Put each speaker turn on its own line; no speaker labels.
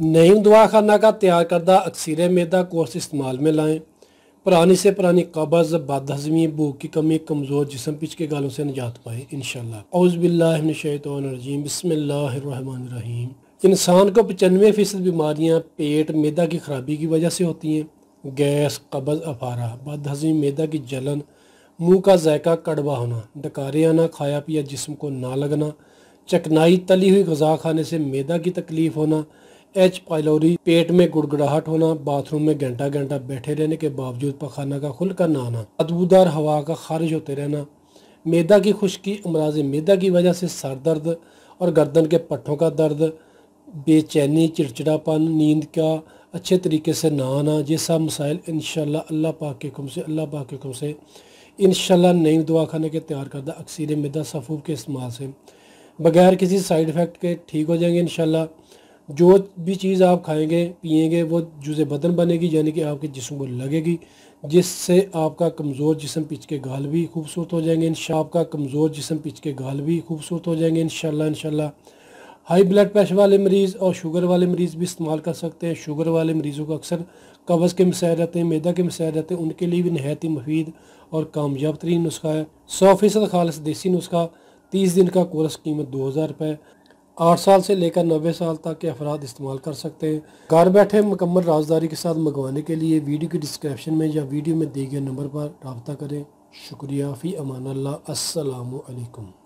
नईम दवाखाना का तैयार करदा अक्सर मैदा कोर्स इस्तेमाल में लाएँ पुरानी से पुरानी कब्ज़ हज़मी भूख की कमी कमज़ोर जिसम पिच के गालों से निजात पाए इन शौज़बिल्लाशैतरजीम बसमीम इंसान को पचानवे फ़ीसद बीमारियाँ पेट मैदा की खराबी की वजह से होती हैं गैस कब्ज़ अफारा हज़मी मैदा की जलन मुँह का जायका कड़वा होना डकारे आना खाया पिया जिसम को ना लगना चकनाई तली हुई गजा खाने से मैदा की तकलीफ़ होना एच पाइलोरी पेट में गुड़गड़ाहट होना बाथरूम में घंटा घंटा बैठे रहने के बावजूद पखाना का खुल कर ना आना हवा का खारिज होते रहना मैदा की खुश्की अमराज मैदा की वजह से सर दर्द और गर्दन के पट्ठों का दर्द बेचैनी चिड़चिड़ापन नींद का अच्छे तरीके से ना आना ये सब मसाइल इन अल्लाह पाक के कम से अल्लाह पाक के हुक्म से इन नई दवा खाने के तैयार करदा अक्सर मैदा सफ़ूब के इस्तेमाल से बगैर किसी साइड इफ़ेक्ट के ठीक हो जाएंगे इन जो भी चीज़ आप खाएंगे पिएंगे वो जुज़े बदन बनेगी यानी कि आपके जिसम को लगेगी जिससे आपका कमज़ोर जिसम पिच के गाल भी खूबसूरत हो जाएंगे इन आपका कमज़ोर जिसम पिच के गाल भी खूबसूरत हो जाएंगे इन शाला हाई ब्लड प्रेशर वाले मरीज़ और शुगर वाले मरीज़ भी इस्तेमाल कर सकते हैं शुगर वाले मरीज़ों को अक्सर कब्ज़ के मसायल रहते हैं मैदा के मसाए रहते हैं उनके लिए भी नहायत ही मुफीद और कामयाब तरीन नुस्खा है सौ फ़ीसद खालस देसी नुस्खा तीस दिन का कोर्स कीमत दो हज़ार रुपये आठ साल से लेकर नब्बे साल तक के अफराद इस्तेमाल कर सकते हैं घर बैठे मुकम्मल राजदारी के साथ मंगवाने के लिए वीडियो की डिस्क्रिप्शन में या वीडियो में दिए गए नंबर पर रबता करें शुक्रिया फ़ी अमान अल्लाम